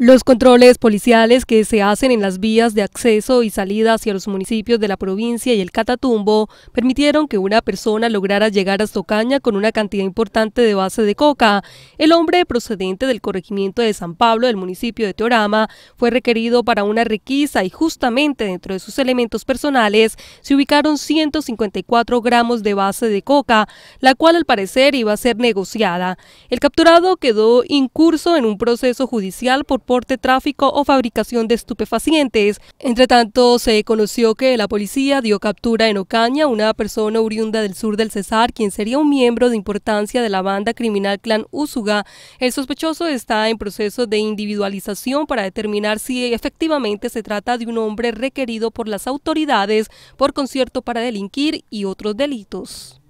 Los controles policiales que se hacen en las vías de acceso y salida hacia los municipios de la provincia y el Catatumbo permitieron que una persona lograra llegar a Socaña con una cantidad importante de base de coca. El hombre procedente del corregimiento de San Pablo del municipio de Teorama fue requerido para una requisa y justamente dentro de sus elementos personales se ubicaron 154 gramos de base de coca, la cual al parecer iba a ser negociada. El capturado quedó incurso en un proceso judicial por transporte, tráfico o fabricación de estupefacientes. Entre tanto, se conoció que la policía dio captura en Ocaña a una persona oriunda del sur del Cesar, quien sería un miembro de importancia de la banda criminal Clan Usuga. El sospechoso está en proceso de individualización para determinar si efectivamente se trata de un hombre requerido por las autoridades por concierto para delinquir y otros delitos.